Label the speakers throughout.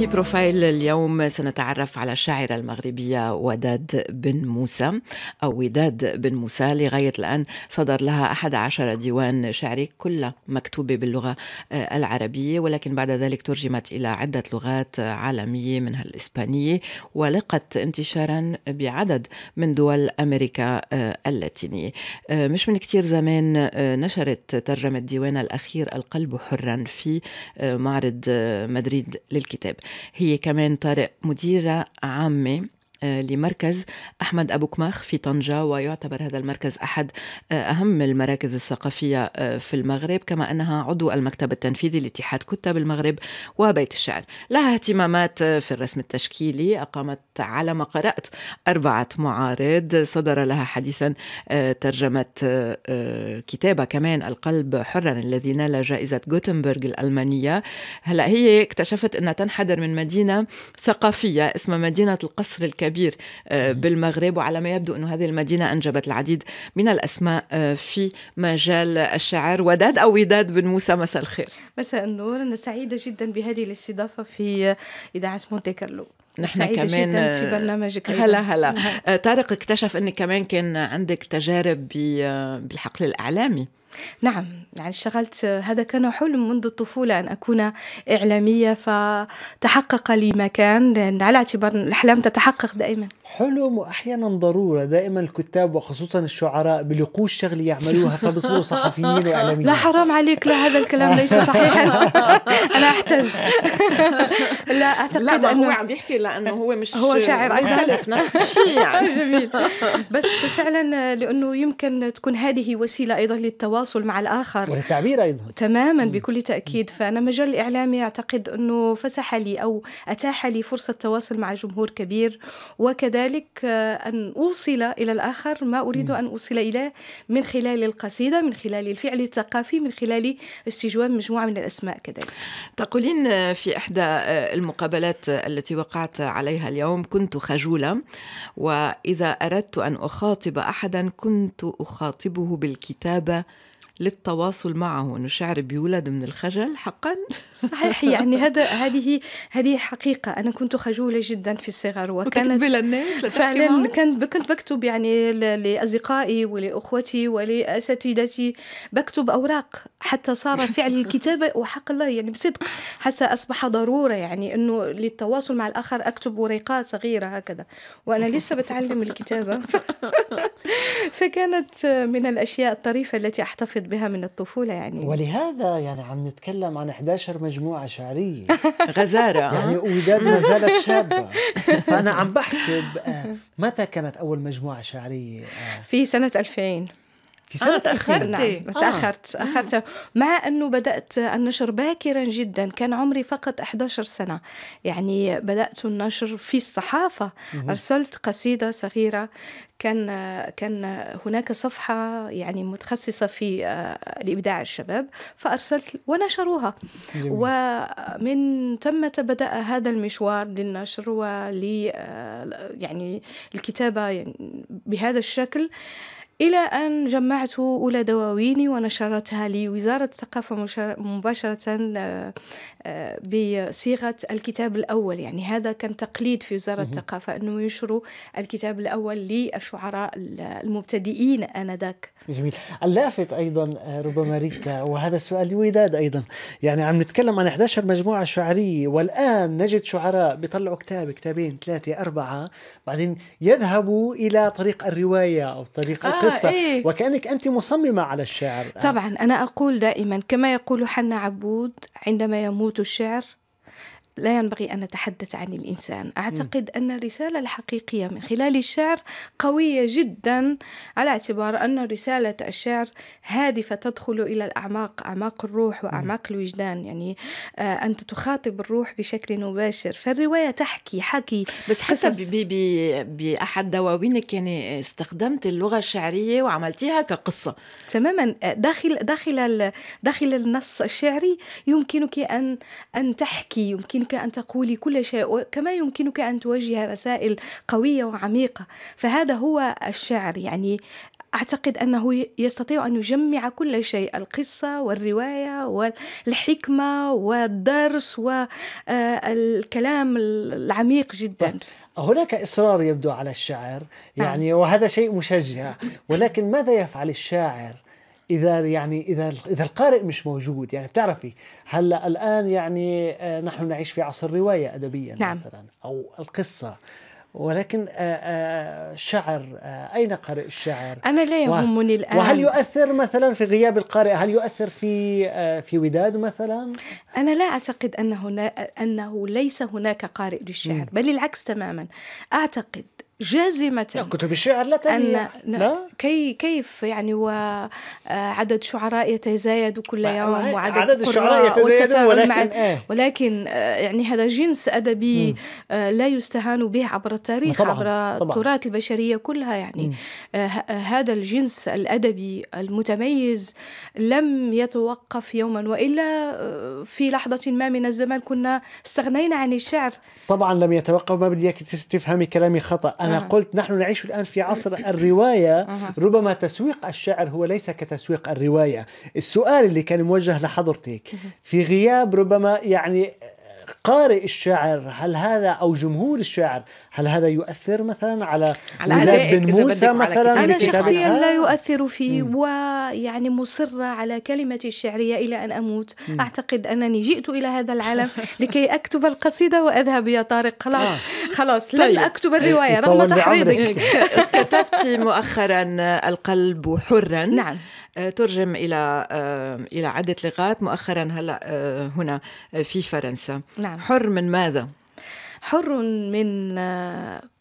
Speaker 1: في بروفايل اليوم سنتعرف على الشاعرة المغربية وداد بن موسى أو وداد بن موسى لغاية الآن صدر لها أحد عشر ديوان شعري كلها مكتوبة باللغة آه، العربية ولكن بعد ذلك ترجمت إلى عدة لغات عالمية منها الإسبانية ولقت انتشارا بعدد من دول أمريكا آه، اللاتينية آه، مش من كتير زمان نشرت ترجمة ديوانها الأخير القلب حرا في معرض مدريد للكتاب هي كمان طارق مديرة عامة آه، لمركز أحمد أبو كماخ في طنجة ويعتبر هذا المركز أحد آه، أهم المراكز الثقافية آه، في المغرب كما أنها عضو المكتب التنفيذي لاتحاد كتاب المغرب وبيت الشعر لها اهتمامات في الرسم التشكيلي أقامت على ما قرأت أربعة معارض صدر لها حديثا ترجمة كتابة كمان القلب حرا الذي نال جائزة غوتنبرغ الألمانية هلأ هي اكتشفت أنها تنحدر من مدينة ثقافية اسمها مدينة القصر الكبير كبير آه، بالمغرب وعلى ما يبدو أنه هذه المدينة أنجبت العديد من الأسماء آه، في مجال الشعر وداد أو وداد بن موسى مساء الخير
Speaker 2: مساء النور أنا سعيدة جدا بهذه الاستضافة في آه، إذاعة مونتي كارلو نحن كمان في برنامجك هلا هلا,
Speaker 1: نعم. طارق اكتشف انك كمان كان عندك تجارب بالحقل الاعلامي
Speaker 2: نعم يعني اشتغلت هذا كان حلم منذ الطفولة أن أكون إعلامية فتحقق لي ما كان على اعتبار الأحلام تتحقق دائما
Speaker 3: حلم وأحيانا ضرورة دائما الكتاب وخصوصا الشعراء بلقوا الشغل يعملوها فبيصيروا صحفيين وإعلاميين لا حرام
Speaker 2: عليك لا هذا الكلام ليس صحيحا أنا أحتج لا أعتقد
Speaker 1: لا أنه هو عم
Speaker 2: بيحكي لأنه هو مش هو شاعر أيضا نفس الشيء يعني جميل بس فعلا لأنه يمكن تكون هذه وسيلة أيضا للتواصل التواصل مع الآخر والتعبير أيضا تماما بكل تأكيد فأنا مجال الإعلامي أعتقد أنه فسح لي أو أتاح لي فرصة تواصل مع جمهور كبير وكذلك آه، أن أوصل إلى الآخر ما أريد أن أوصل إليه من خلال القصيدة من خلال الفعل الثقافي من خلال استجواب مجموعة من الأسماء كذلك
Speaker 1: تقولين آه، في إحدى آه، المقابلات التي وقعت عليها اليوم كنت خجولة وإذا أردت أن أخاطب أحدا كنت أخاطبه بالكتابة للتواصل معه انه الشعر بيولد من الخجل حقا صحيح
Speaker 2: يعني هذا هذه هذه حقيقه انا كنت خجوله جدا في الصغر وكانت الناس فعلا كنت كنت بكتب يعني لاصدقائي ولاخوتي ولاساتذتي بكتب اوراق حتى صار فعل الكتابه وحق الله يعني بصدق حتى اصبح ضروره يعني انه للتواصل مع الاخر اكتب ورقات صغيره هكذا وانا لسه بتعلم الكتابه فكانت من الاشياء الطريفه التي احتفظ بها من الطفولة يعني
Speaker 3: ولهذا يعني عم نتكلم عن 11 مجموعة شعرية غزارة آه. يعني وداد ما زالت شابة فأنا عم بحسب آه، متى كانت أول مجموعة شعرية آه؟
Speaker 2: في سنة 2000 في سنة نعم. آه تأخرت نعم تأخرت آه. مع أنه بدأت النشر باكرا جدا كان عمري فقط 11 سنة يعني بدأت النشر في الصحافة أرسلت قصيدة صغيرة كان كان هناك صفحة يعني متخصصة في الإبداع آه، الشباب فأرسلت ونشروها جميل. ومن ثم بدأ هذا المشوار للنشر ولي آه، يعني الكتابة يعني بهذا الشكل إلى أن جمعت أولى دواويني ونشرتها لوزارة الثقافة مباشرة آه، آه، بصيغة الكتاب الأول يعني هذا كان تقليد في وزارة الثقافة أنه ينشروا الكتاب الأول للشعراء المبتدئين آنذاك
Speaker 3: جميل اللافت ايضا آه، ربما ريتا وهذا السؤال لوداد ايضا يعني عم نتكلم عن 11 مجموعه شعريه والان نجد شعراء بيطلعوا كتاب كتابين ثلاثه اربعه بعدين يذهبوا الى طريق الروايه او طريق آه القصه إيه؟ وكانك انت مصممه على الشعر طبعا
Speaker 2: انا اقول دائما كما يقول حنا عبود عندما يموت الشعر لا ينبغي أن نتحدث عن الإنسان أعتقد أن الرسالة الحقيقية من خلال الشعر قوية جدا على اعتبار أن رسالة الشعر هادفة تدخل إلى الأعماق أعماق الروح وأعماق الوجدان يعني آه، أنت تخاطب الروح بشكل مباشر فالرواية تحكي حكي بس حسب
Speaker 1: بأحد دواوينك يعني
Speaker 2: استخدمت اللغة الشعرية وعملتيها كقصة تماما آه، داخل داخل داخل النص الشعري يمكنك أن أن تحكي يمكن يمكنك أن تقولي كل شيء وكما يمكنك أن توجه رسائل قوية وعميقة فهذا هو الشعر يعني أعتقد أنه يستطيع أن يجمع كل شيء القصة والرواية والحكمة والدرس والكلام آه، العميق جدا طيب، هناك إصرار يبدو على الشعر نعم. يعني وهذا شيء
Speaker 3: مشجع ولكن ماذا يفعل الشاعر اذا يعني اذا اذا القارئ مش موجود يعني بتعرفي هلا الان يعني آه، نحن نعيش في عصر الروايه ادبيا نعم. مثلا او القصه ولكن آه، آه، الشعر أين قارئ الشعر؟ أنا لا يهمني الآن وهل يؤثر مثلا في غياب القارئ؟ هل يؤثر
Speaker 2: في في وداد مثلا؟ أنا لا أعتقد أن هنا أنه ليس هناك قارئ للشعر بل العكس تماما أعتقد جازمة كتب الشعر لا أن لا كي كيف يعني وعدد آه، شعراء يتزايد كل يوم وعدد عدد الشعراء يتزايد ولكن مع آه. ولكن آه، يعني هذا جنس أدبي آه، لا يستهان به عبر التاريخ طبعاً. عبر تراث البشرية كلها يعني هذا الجنس الأدبي المتميز لم يتوقف يوما وإلا في لحظة ما من الزمان كنا استغنينا عن الشعر
Speaker 3: طبعا لم يتوقف ما بدي تفهمي كلامي خطأ أنا قلت نحن نعيش الآن في عصر الرواية ربما تسويق الشعر هو ليس كتسويق الرواية السؤال اللي كان موجه لحضرتك في غياب ربما يعني قارئ الشعر هل هذا او جمهور الشعر هل هذا يؤثر مثلا على على ولاد بن موسى مثلا انا شخصيا لا
Speaker 2: يؤثر في ويعني مصره على كلمتي الشعريه الى ان اموت مم. اعتقد انني جئت الى هذا العالم لكي اكتب القصيده واذهب يا طارق خلاص آه. خلاص لن طيب. اكتب إيه، الروايه رغم تحريضك كتبت
Speaker 1: مؤخرا القلب حرا نعم ترجم الى آه، الى عده لغات مؤخرا هلا آه، هنا آه، في فرنسا نعم. حر من ماذا
Speaker 2: حر من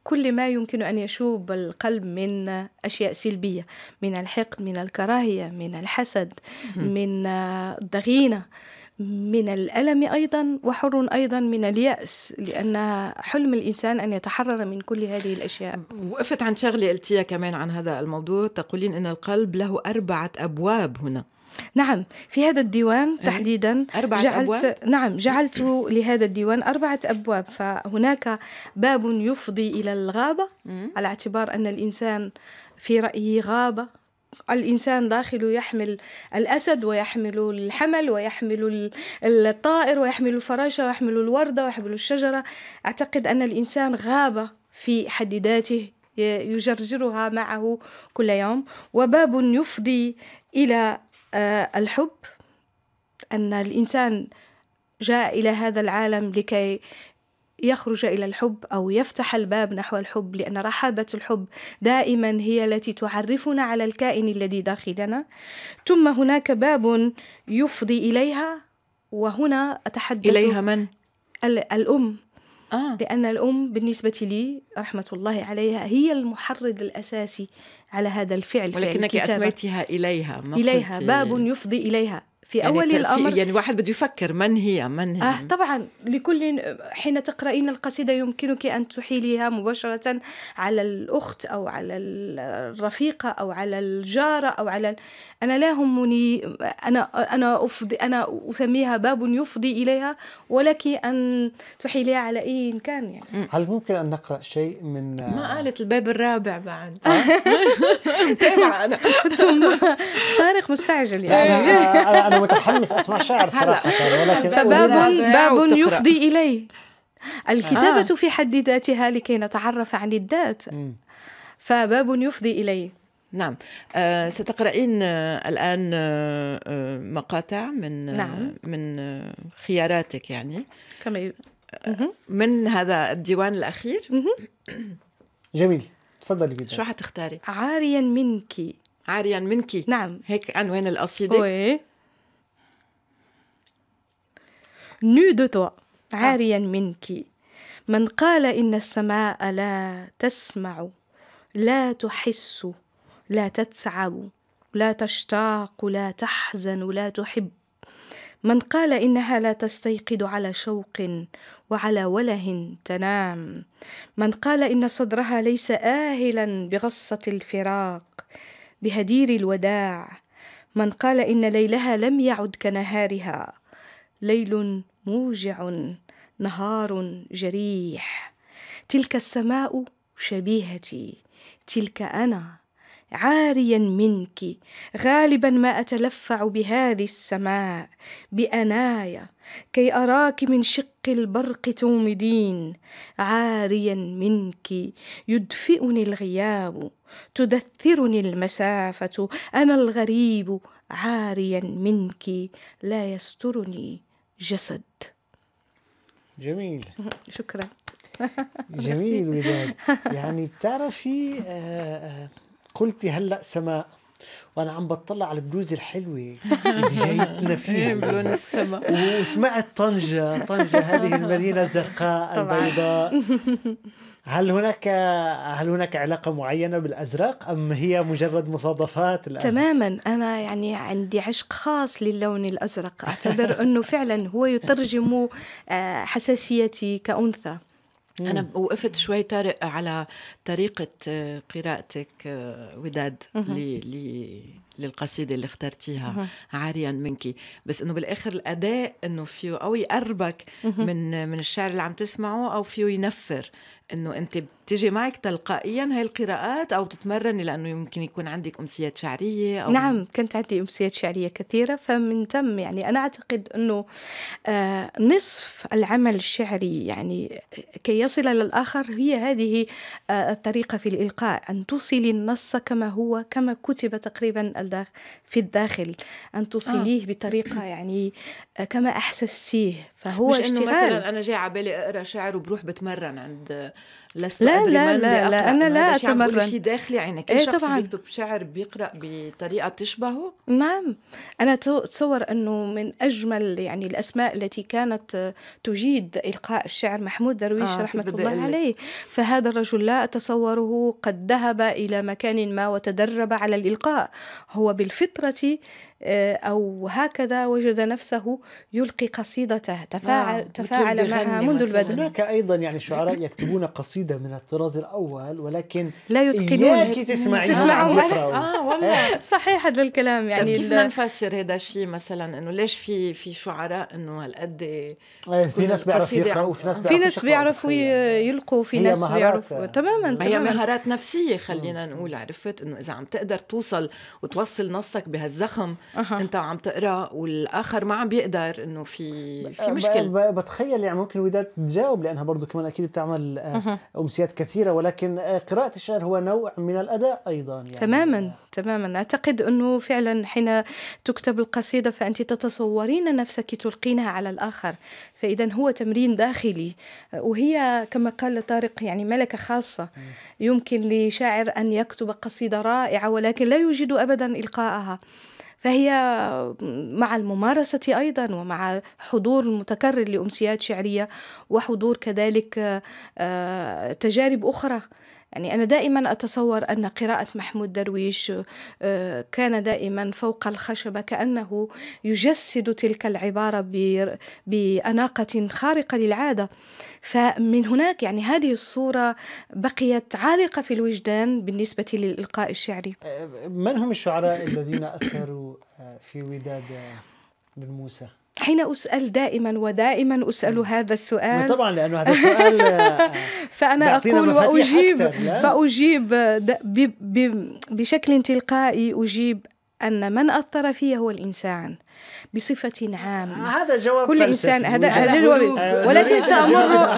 Speaker 2: كل ما يمكن أن يشوب القلب من أشياء سلبية من الحقد من الكراهية من الحسد من الضغينة من الألم أيضا وحر أيضا من اليأس لأن حلم الإنسان أن يتحرر من كل هذه الأشياء
Speaker 1: وقفت عن شغلة قلتيها كمان عن هذا الموضوع تقولين أن القلب له أربعة أبواب هنا
Speaker 2: نعم في هذا الديوان إيه؟ تحديدا أربعة جعلت أبواب؟ نعم جعلت لهذا الديوان أربعة أبواب فهناك باب يفضي إلى الغابة على اعتبار أن الإنسان في رأيي غابة الإنسان داخله يحمل الأسد ويحمل الحمل ويحمل الطائر ويحمل الفراشة ويحمل الوردة ويحمل الشجرة أعتقد أن الإنسان غابة في حد ذاته يجرجرها معه كل يوم وباب يفضي إلى آه، الحب أن الإنسان جاء إلى هذا العالم لكي يخرج إلى الحب أو يفتح الباب نحو الحب لأن رحابة الحب دائما هي التي تعرفنا على الكائن الذي داخلنا ثم هناك باب يفضي إليها وهنا أتحدث إليها من؟ الأم آه. لأن الأم بالنسبة لي رحمة الله عليها هي المحرض الأساسي على هذا الفعل ولكنك أسميتها إليها ما إليها باب يفضي إليها في يعني اول الامر يعني
Speaker 1: واحد بده يفكر من هي من هي آه
Speaker 2: طبعا لكل حين تقرأين القصيده يمكنك ان تحيليها مباشره على الاخت او على الرفيقه او على الجاره او على أنا لا همني أنا أنا أفضي أنا أسميها باب يفضي إليها ولك أن تحيليها على أي إن كان يعني
Speaker 3: هل ممكن أن نقرأ شيء من ما
Speaker 2: قالت الباب الرابع بعد متابعة أنا طارق مستعجل يعني أنا
Speaker 3: أنا متحمس أسمع شعر صراحة ولكن فباب باب يفضي
Speaker 2: الي الكتابة آه. في حد ذاتها لكي نتعرف عن الذات فباب يفضي
Speaker 1: إليه نعم آه، ستقرأين آه، الآن آه، مقاطع من نعم. من خياراتك يعني كما من هذا الديوان الأخير جميل تفضلي بداية شو حتختاري؟ عاريا منك عاريا منك نعم هيك عنوان القصيدة وي
Speaker 2: نو دو توا عاريا منك من قال إن السماء لا تسمع لا تحس لا تتعب لا تشتاق لا تحزن لا تحب من قال انها لا تستيقظ على شوق وعلى وله تنام من قال ان صدرها ليس اهلا بغصه الفراق بهدير الوداع من قال ان ليلها لم يعد كنهارها ليل موجع نهار جريح تلك السماء شبيهتي تلك انا عاريا منك غالبا ما اتلفع بهذه السماء بانايا كي اراك من شق البرق تومدين عاريا منك يدفئني الغياب تدثرني المسافه انا الغريب عاريا منك لا يسترني جسد جميل شكرا جميل وداد يعني بتعرفي آآ آه، آآ آه،
Speaker 3: قلتي هلا سماء وانا عم بطلع على البلوزه الحلوه اللي جايتنا فيها إيه، بلون السماء وسمعت طنجه طنجه هذه المدينه الزرقاء البيضاء هل هناك هل هناك علاقة معينة بالأزرق أم هي مجرد مصادفات الآن؟
Speaker 2: تماما أنا يعني عندي عشق خاص للون الأزرق أعتبر أنه فعلا هو يترجم آه، حساسيتي كأنثى
Speaker 1: أنا وقفت شوي طارق على طريقة آه، قراءتك آه، وداد للقصيده اللي اخترتيها عاريا منك بس انه بالاخر الاداء انه فيه او يقربك من من الشعر اللي عم تسمعه او فيه ينفر انه انت بتجي معك تلقائيا هاي القراءات او بتتمرني لانه يمكن يكون
Speaker 2: عندك امسيات شعريه أو نعم كنت عندي امسيات شعريه كثيره فمن تم يعني انا اعتقد انه آه، نصف العمل الشعري يعني كي يصل للاخر هي هذه آه، الطريقه في الالقاء ان توصلي النص كما هو كما كتب تقريبا الداخل في الداخل أن توصليه آه. بطريقة يعني آه، كما أحسستيه فهو مش اشتغال إنه مثلا
Speaker 1: أنا جاي على بالي أقرأ شعر وبروح بتمرن عند لست لا لا لا, لا أنا لا أتمرن شيء داخلي عينك يعني. إيه شخص طبعا. بيكتب شعر بيقرأ بطريقة بتشبهه
Speaker 2: نعم أنا أتصور أنه من أجمل يعني الأسماء التي كانت تجيد إلقاء الشعر محمود درويش آه رحمة الله قلت. عليه فهذا الرجل لا أتصوره قد ذهب إلى مكان ما وتدرب على الإلقاء هو بالفطرة آه، أو هكذا وجد نفسه يلقي قصيدته تفاعل, آه. تفاعل معها منذ البدء
Speaker 3: هناك أيضا يعني شعراء يكتبون قصيدة من الطراز الأول ولكن لا يتقنون إياك تسمعوا آه
Speaker 1: والله إيه. صحيح هذا الكلام يعني كيف بدنا نفسر هذا الشيء مثلا انه ليش في في شعراء انه هالقد إيه،
Speaker 2: في ناس بيعرفوا يقراوا في ناس بيعرفوا في ناس بيعرفوا يلقوا في ناس بيعرفوا
Speaker 1: تماما هي مهارات نفسيه خلينا نقول عرفت انه اذا عم تقدر توصل وتوصل نصك بهالزخم أه. انت عم تقرا والاخر ما عم بيقدر انه في في أه، مشكله
Speaker 3: بتخيل يعني ممكن الوداد تجاوب لانها برضه كمان اكيد بتعمل أه. امسيات كثيره ولكن أه، قراءه الشعر هو نوع من الاداء ايضا يعني
Speaker 2: تماما تماما اعتقد انه فعلا حين تكتب القصيده فانت تتصورين نفسك تلقينها على الاخر فاذا هو تمرين داخلي وهي كما قال طارق يعني ملكه خاصه يمكن لشاعر ان يكتب قصيده رائعه ولكن لا يوجد ابدا القاءها فهي مع الممارسة أيضا ومع حضور المتكرر لأمسيات شعرية وحضور كذلك آه، تجارب أخرى يعني أنا دائما أتصور أن قراءة محمود درويش آه، كان دائما فوق الخشبة كأنه يجسد تلك العبارة بأناقة خارقة للعادة فمن هناك يعني هذه الصورة بقيت عالقة في الوجدان بالنسبة للإلقاء الشعري
Speaker 3: آه، من هم الشعراء الذين أثروا آه، في وداد بن
Speaker 2: موسى؟ وحين أسأل دائما ودائما أسأل هذا السؤال طبعا لأنه هذا السؤال آه، فأنا أقول وأجيب فأجيب بشكل تلقائي أجيب أن من أثر فيه هو الإنسان بصفة عامة آه، هذا جواب كل فلسفي. إنسان هذا جواب ولكن سأمر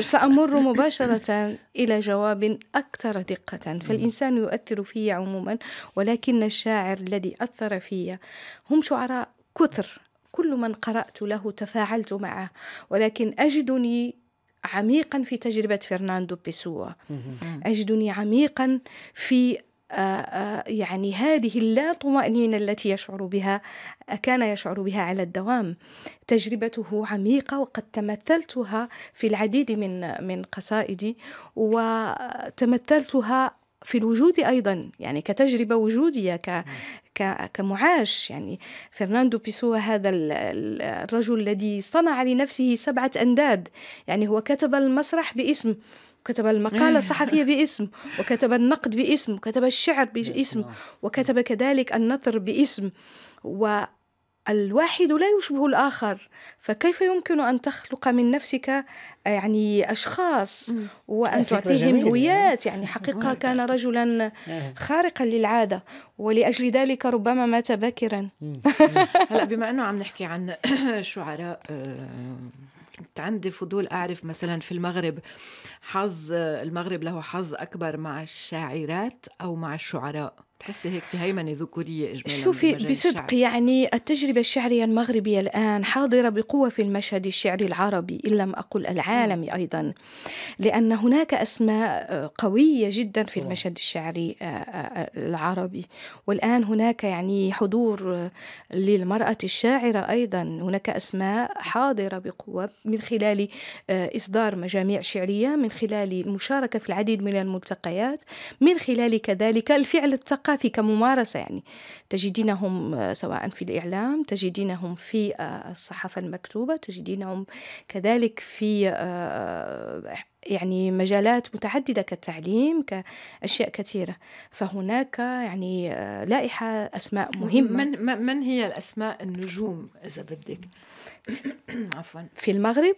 Speaker 2: سأمر مباشرة إلى جواب أكثر دقة فالإنسان يؤثر في عموما ولكن الشاعر الذي أثر في هم شعراء كثر كل من قرأت له تفاعلت معه ولكن أجدني عميقا في تجربة فرناندو بيسوا أجدني عميقا في آه، آه، يعني هذه اللا طمأنينة التي يشعر بها كان يشعر بها على الدوام تجربته عميقة وقد تمثلتها في العديد من من قصائدي وتمثلتها في الوجود أيضا يعني كتجربة وجودية ك كمعاش يعني فرناندو بيسوا هذا الرجل الذي صنع لنفسه سبعة أنداد يعني هو كتب المسرح باسم وكتب المقالة الصحفية باسم وكتب النقد باسم وكتب الشعر باسم آه. وكتب كذلك النثر باسم و الواحد لا يشبه الآخر فكيف يمكن أن تخلق من نفسك آه، يعني أشخاص وأن تعطيهم هويات يعني حقيقة كان رجلا آه. خارقا للعادة ولأجل ذلك ربما مات باكرا هلأ بما أنه عم نحكي
Speaker 1: عن شعراء آه، كنت عندي فضول أعرف مثلا في المغرب حظ المغرب له حظ أكبر مع الشاعرات أو مع الشعراء بس هيك في هيمنة ذكورية إجمالا شوفي بصدق
Speaker 2: يعني التجربة الشعرية المغربية الآن حاضرة بقوة في المشهد الشعري العربي إن لم أقل العالمي أيضا لأن هناك أسماء قوية جدا في المشهد الشعري آه، آه، آه، العربي والآن هناك يعني حضور للمرأة الشاعرة أيضا هناك أسماء حاضرة بقوة من خلال إصدار مجاميع شعرية من خلال المشاركة في العديد من الملتقيات من خلال كذلك الفعل التقليدي الثقافي كممارسة يعني تجدينهم آه، سواء في الإعلام تجدينهم في آه، الصحافة المكتوبة تجدينهم كذلك في آه، يعني مجالات متعددة كالتعليم كأشياء كثيرة فهناك يعني لائحة أسماء مهمة
Speaker 1: من, من هي الأسماء النجوم إذا بدك عفوا
Speaker 2: في المغرب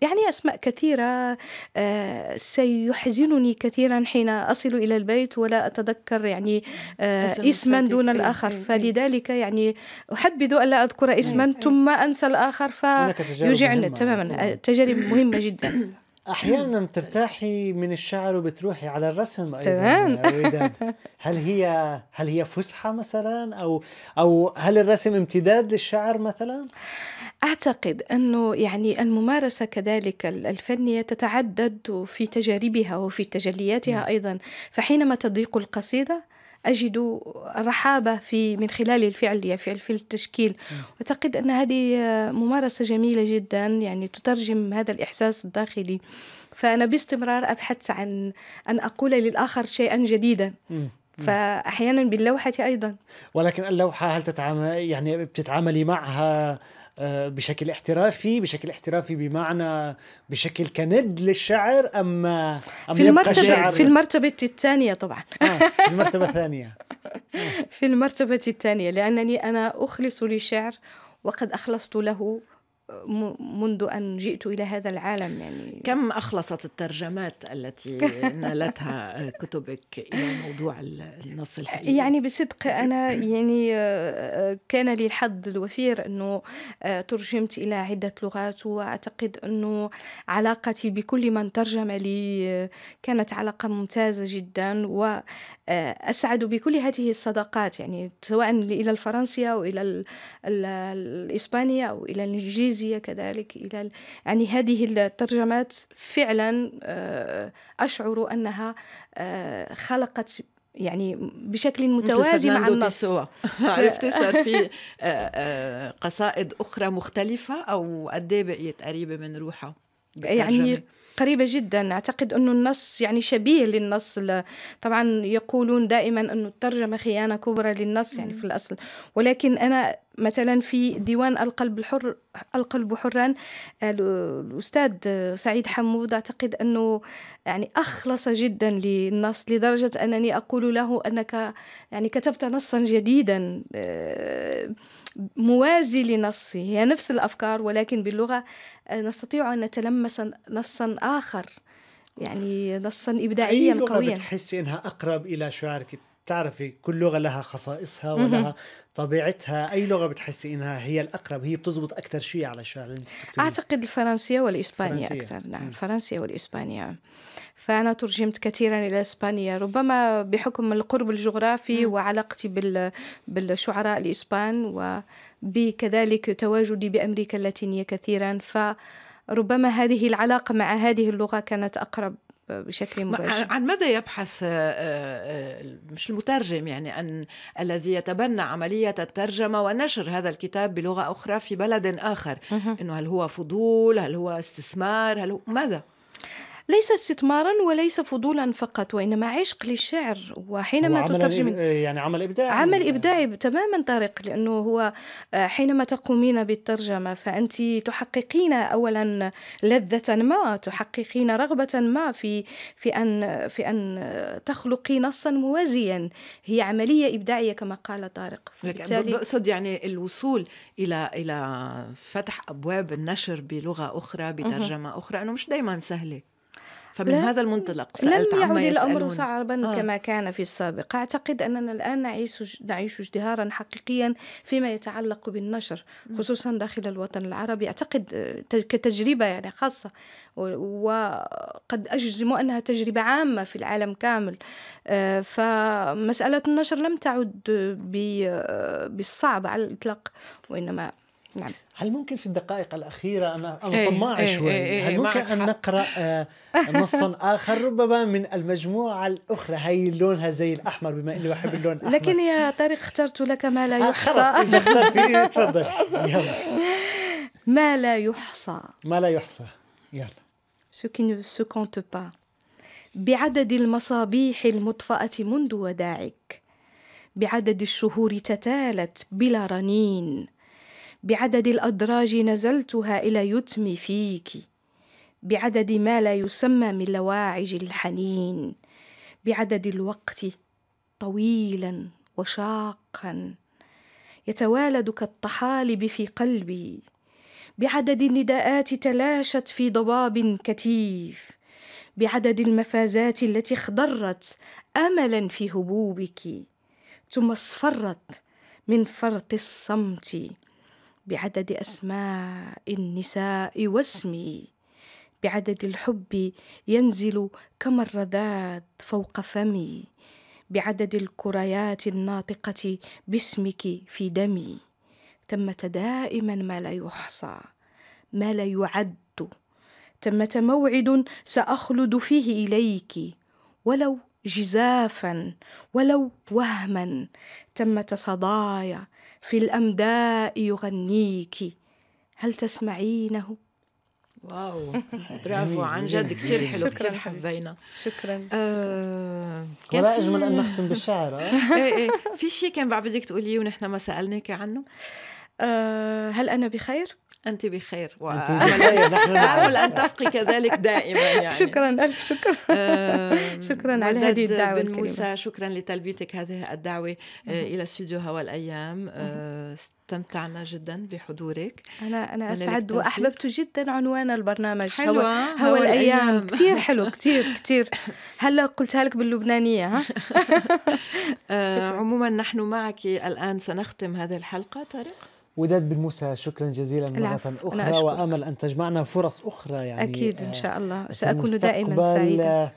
Speaker 2: يعني أسماء كثيرة آه، سيحزنني كثيرا حين أصل إلى البيت ولا أتذكر يعني آه، اسما دون إيه، الآخر إيه، إيه. فلذلك يعني أحبذ ألا أذكر اسما ثم أنسى الآخر فيوجعني تماما آه، تجارب مهمة جدا احيانا
Speaker 3: بترتاحي من الشعر وبتروحي على الرسم ايضا تمام هل هي هل هي فسحه مثلا او او هل الرسم امتداد للشعر مثلا؟ آه
Speaker 2: أعتقد أنه يعني الممارسة كذلك الفنية تتعدد في تجاربها وفي تجلياتها نعم. أيضا فحينما تضيق القصيدة أجد رحابة في من خلال الفعل يعني في التشكيل نعم. أعتقد أن هذه ممارسة جميلة جدا يعني تترجم هذا الإحساس الداخلي فأنا باستمرار أبحث عن أن أقول للآخر شيئا جديدا فأحيانا باللوحة أيضا
Speaker 3: ولكن اللوحة هل تتعامل يعني بتتعاملي معها آه، بشكل احترافي بشكل احترافي بمعنى بشكل كند للشعر أما أم في المرتبة في
Speaker 2: المرتبة الثانية طبعا آه
Speaker 3: في المرتبة الثانية
Speaker 2: آه. في المرتبة الثانية لأنني أنا أخلص للشعر وقد أخلصت له منذ أن جئت إلى هذا العالم يعني
Speaker 1: كم أخلصت الترجمات التي نالتها كتبك إلى موضوع النص
Speaker 2: الحقيقي؟ يعني بصدق أنا يعني آه، آه، كان لي الحظ الوفير أنه آه، ترجمت إلى عدة لغات وأعتقد أنه علاقتي بكل من ترجم لي كانت علاقة ممتازة جدا و آه، أسعد بكل هذه الصداقات يعني سواء إلى الفرنسية أو إلى الإسبانية أو إلى الإنجليزية كذلك إلى يعني هذه الترجمات فعلا آه، أشعر أنها آه، خلقت يعني بشكل متوازي مع النص عرفتي صار في
Speaker 1: قصائد اخرى مختلفه او قد ايه بقيت قريبه من روحها يعني
Speaker 2: قريبة جدا أعتقد أنه النص يعني شبيه للنص طبعا يقولون دائما أنه الترجمة خيانة كبرى للنص يعني في الأصل ولكن أنا مثلا في ديوان القلب الحر القلب حرا آه، الاستاذ آه، سعيد حمود اعتقد انه يعني اخلص جدا للنص لدرجه انني اقول له انك يعني كتبت نصا جديدا آه، موازي لنصي هي نفس الافكار ولكن باللغه نستطيع ان نتلمس نصا اخر يعني نصا ابداعيا أي لغة قويا
Speaker 3: بتحسي انها اقرب الى شعرك تعرفي كل لغه لها خصائصها ولها طبيعتها اي لغه بتحسي انها هي الاقرب هي
Speaker 2: بتزبط اكثر
Speaker 3: شيء على الشعر
Speaker 2: اعتقد الفرنسيه والاسبانيه اكثر نعم الفرنسيه والاسبانيه فانا ترجمت كثيرا الى اسبانيا ربما بحكم القرب الجغرافي وعلاقتي بال بالشعراء الاسبان وبكذلك تواجدي بامريكا اللاتينيه كثيرا فربما هذه العلاقه مع هذه اللغه كانت اقرب بشكل مباشر
Speaker 1: عن ماذا يبحث آه، آه، مش المترجم يعني أن الذي يتبنى عملية الترجمة ونشر هذا الكتاب بلغة أخرى في بلد آخر أنه هل هو فضول هل هو استثمار هل هو ماذا؟
Speaker 2: ليس استثمارا وليس فضولا فقط وإنما عشق للشعر وحينما تترجم
Speaker 3: إيه، يعني عمل إبداعي عمل يعني.
Speaker 2: إبداعي تماما طارق لأنه هو آه، حينما تقومين بالترجمة فأنت تحققين أولا لذة ما تحققين رغبة ما في في أن في أن تخلقي نصا موازيا هي عملية إبداعية كما قال طارق بالتالي بقصد
Speaker 1: يعني الوصول إلى إلى فتح أبواب النشر بلغة أخرى بترجمة أخرى أنه مش دايما سهلة فمن لم هذا المنطلق سألت لم يعد الأمر صعبا آه. كما
Speaker 2: كان في السابق أعتقد أننا الآن نعيش, نعيش ازدهارا حقيقيا فيما يتعلق بالنشر خصوصا داخل الوطن العربي أعتقد آه، كتجربة يعني خاصة وقد أجزم أنها تجربة عامة في العالم كامل آه، فمسألة النشر لم تعد آه، بالصعب على الإطلاق وإنما نعم هل ممكن في الدقائق الأخيرة أنا أنا إيه، طماع إيه، شوي إيه، هل ممكن أن
Speaker 3: نقرأ آه،
Speaker 2: نصا
Speaker 3: آخر ربما من المجموعة الأخرى هي لونها زي الأحمر بما إني بحب اللون الأحمر لكن
Speaker 2: يا طارق اخترت لك ما لا آه، يحصى خلاص إذا اخترتي تفضل يلا ما لا يحصى
Speaker 3: ما لا يحصى يلا
Speaker 2: ce qui ne se compte pas بعدد المصابيح المطفأة منذ وداعك بعدد الشهور تتالت بلا رنين بعدد الأدراج نزلتها إلى يتم فيك بعدد ما لا يسمى من لواعج الحنين بعدد الوقت طويلا وشاقا يتوالد كالطحالب في قلبي بعدد النداءات تلاشت في ضباب كتيف بعدد المفازات التي اخضرت املا في هبوبك ثم اصفرت من فرط الصمت بعدد أسماء النساء واسمي بعدد الحب ينزل كما الرذاذ فوق فمي بعدد الكريات الناطقة باسمك في دمي ثمة دائما ما لا يحصى ما لا يعد ثمة موعد سأخلد فيه إليك ولو جزافا ولو وهما ثمة صدايا في الأمداء يغنيك هل تسمعينه؟
Speaker 1: واو برافو عن جد كثير حلو كثير حبينا شكرا آه ولا اجمل ان نختم بالشعر آه؟ ايه ايه في شيء كان بعد بدك تقوليه ونحن ما سالناك عنه آه هل انا بخير؟ أنت بخير وآمل أيوة، نعم. أن تفقي كذلك دائما يعني شكرا
Speaker 2: ألف شكر شكرا على هذه الدعوة بن موسى
Speaker 1: شكرا لتلبيتك هذه الدعوة آه، إلى استوديو هوا الأيام آه، استمتعنا جدا بحضورك أنا أنا أسعد وأحببت
Speaker 2: جدا عنوان البرنامج حلوة هوا, هو الأيام, الأيام. كثير حلو كثير كثير هلا قلتها لك باللبنانية ها آه،
Speaker 1: عموما نحن معك الآن سنختم هذه الحلقة طارق
Speaker 3: وداد بن موسى شكرا جزيلا مرة أخرى وأمل أن تجمعنا فرص أخرى يعني أكيد إن شاء الله آه، سأكون دائما سعيدا